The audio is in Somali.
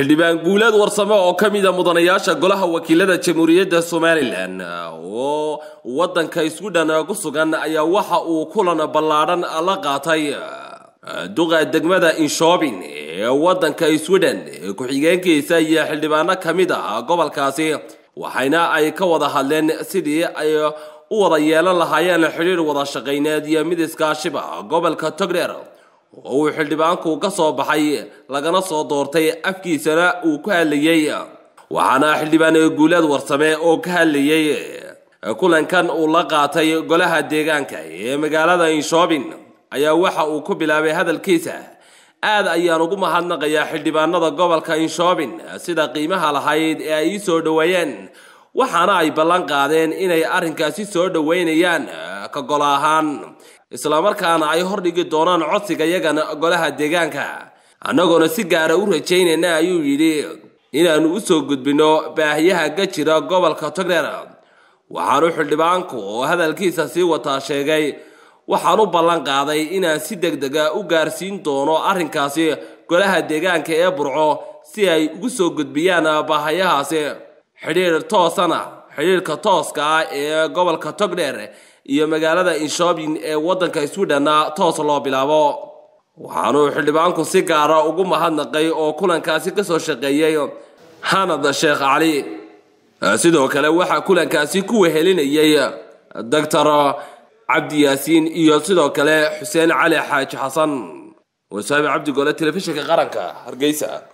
xildhibaan guuleed warsame oo ka mida ah mudanayaasha golaha wakiilada jamhuuriyadda somalilan oo waddanka isku ku sugan ayaa waxa uu kulan ballaadhan la qaatay eh, duqa degmada inshoobin ee waddanka iswidhan ku-xigeenkiisa iyo xildhibaano ka mid ah gobolkaasi waxayna ay ka wada hadleen sidii ay u wada yeelan lahaayeen xidhiir wada shaqayneed iyo mid iskaashiba gobolka togdheer oo uu xildhibaanku ka soo baxay lagana soo doortay afkiisana uu ku hadlayey waxaana xildhibaan guulaad warsame oo ka hadlayey kulankan uu la qaatay golaha deegaanka ee magaalada inshoobin ayaa waxa uu ku bilaabay hadalkiisa aad ayaan ugu mahadnaqayaa xildhibaanada gobolka inshoobin sida qiimaha lahayd ee ay ii soo dhoweeyeen waxaana ay ballan qaadeen inay arrinkaasi soo dhoweynayaan ka golo ahaan islamarkaana ay hordhigi doonaan codsiga yagana golaha deegaanka annagoona si gaara u rajaynayna ayuu yidhi inaannu u soo gudbinno baahiyaha ka jira gobolka togner waxaanu xildhibaanku oo hadalkiisa sii wataa sheegay waxaan u ballan qaaday inaan si deg dega ah u gaarsiin doono arrinkaasi golaha deegaanka ee burco si ay ugu soo gudbiyaan baahayahaasi xidhiir toosana xidhiirka tooska ah ee gobolka togner iyo magaalada inshoobin ee waddanka swidhanna toos loo bilaabo waxaanuu xildhibaanku si gaara ugu mahadnaqay oo kulankaasi ka soo shaqeeyey xanad sheekh cali sidoo kale waxaa kulankaasi ku wehelinayay doctor cabdiyaasiin iyo sidoo kale xuseen cali xaaji xasan wasaami cabdi gole telefishinka qaranka hargeysa